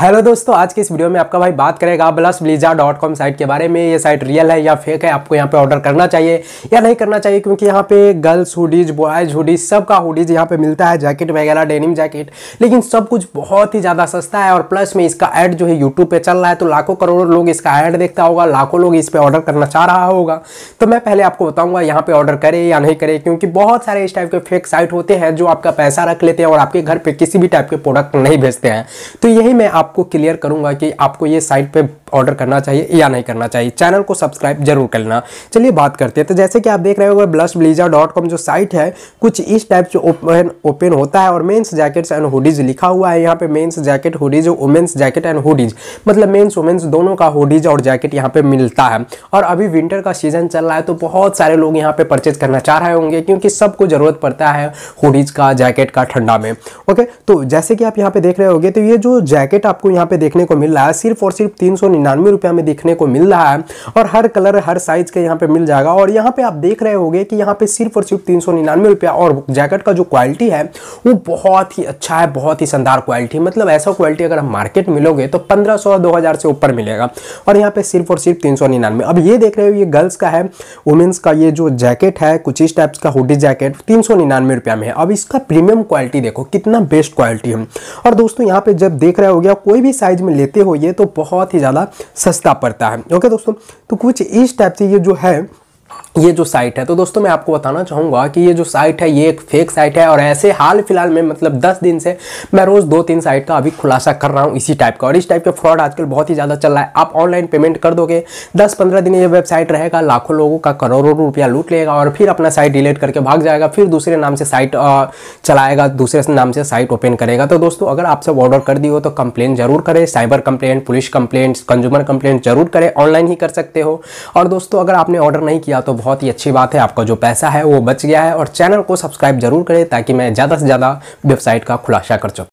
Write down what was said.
hello दोस्तों आज के इस वीडियो में आपका भाई बात करेगा ब्लस ब्लीजा डॉट कॉम साइट के बारे में ये साइट रियल है या फेक है आपको यहाँ पे ऑर्डर करना चाहिए या नहीं करना चाहिए क्योंकि यहाँ पे गर्ल्स हुडीज बॉयज हुडीज सबका हुडीज यहाँ पे मिलता है जैकेट वगैरह डेनिम जैकेट लेकिन सब कुछ बहुत ही ज़्यादा सस्ता है और प्लस में इसका एड जो है यूट्यूब पर चल रहा है तो लाखों करोड़ों लोग इसका एड देखता होगा लाखों लोग इस पर ऑर्डर करना चाह रहा होगा तो मैं पहले आपको बताऊँगा यहाँ पर ऑर्डर करे या नहीं करे क्योंकि बहुत सारे इस टाइप के फेक साइट होते हैं जो आपका पैसा रख लेते हैं और आपके घर पर किसी भी टाइप के प्रोडक्ट नहीं भेजते हैं तो यही मैं मैं आपको क्लियर करूंगा कि आपको ये साइट पे ऑर्डर करना चाहिए या नहीं करना चाहिए चैनल को सब्सक्राइब जरूर कर लेना चलिए बात करते हैं तो जैसे कि आप देख रहे हो ब्लश ब्लीजा डॉट कॉम जो साइट है कुछ इस टाइप से ओपन ओपन होता है और मेन्स जैकेट्स एंड हुडीज लिखा हुआ है यहाँ पे men's jacket hoodies women's jacket and hoodies मतलब मेन्स वुमेन्स दोनों का हुडीज और जैकेट यहाँ पे मिलता है और अभी विंटर का सीजन चल रहा है तो बहुत सारे लोग यहाँ पे परचेज करना चाह रहे होंगे क्योंकि सबको ज़रूरत पड़ता है हुडीज का जैकेट का ठंडा में ओके तो जैसे कि आप यहाँ पे देख रहे होंगे तो ये जो जैकेट आपको यहाँ पे देखने को मिल रहा है सिर्फ और सिर्फ तीन निन्यानवे रुपया में देखने को मिल रहा है और हर कलर हर साइज का यहाँ पे मिल जाएगा और यहाँ पे आप देख रहे होंगे कि यहाँ पे सिर्फ और सिर्फ तीन सौ निन्यानवे रुपया और जैकेट का जो क्वालिटी है वो बहुत ही अच्छा है बहुत ही शानदार क्वालिटी मतलब ऐसा क्वालिटी अगर हम मार्केट मिलोगे तो पंद्रह सौ दो हज़ार से ऊपर मिलेगा और यहाँ पे सिर्फ और सिर्फ तीन सौ निन्यानवे अब ये देख रहे हो ये गर्ल्स का है वुमेंस का ये जो जैकेट है कुछ इस टाइप्स का हुडी जैकेट तीन सौ निन्यानवे रुपया में है अब इसका प्रीमियम क्वालिटी देखो कितना बेस्ट क्वालिटी है और दोस्तों यहाँ पे जब देख रहे हो गया कोई भी साइज में लेते हो ये तो बहुत ही ज़्यादा सस्ता पड़ता है ओके दोस्तों तो कुछ इस टाइप से ये जो है ये जो साइट है तो दोस्तों मैं आपको बताना चाहूँगा कि ये जो साइट है ये एक फेक साइट है और ऐसे हाल फिलहाल में मतलब 10 दिन से मैं रोज़ दो तीन साइट का अभी खुलासा कर रहा हूँ इसी टाइप का और इस टाइप का फ्रॉड आजकल बहुत ही ज़्यादा चल रहा है आप ऑनलाइन पेमेंट कर दोगे दस पंद्रह दिन ये वेबसाइट रहेगा लाखों लोगों का करोड़ों रुपया लूट लेगा और फिर अपना साइट डिलीट करके भाग जाएगा फिर दूसरे नाम से साइट चलाएगा दूसरे नाम से साइट ओपन करेगा तो दोस्तों अगर आप सब ऑर्डर कर दी हो तो कंप्लेन जरूर करें cyber complaint police complaint consumer complaint जरूर करें ऑनलाइन ही कर सकते हो और दोस्तों अगर आपने ऑर्डर नहीं किया तो बहुत ही अच्छी बात है आपका जो पैसा है वो बच गया है और चैनल को सब्सक्राइब जरूर करें ताकि मैं ज़्यादा से ज़्यादा वेबसाइट का खुलासा कर सकूँ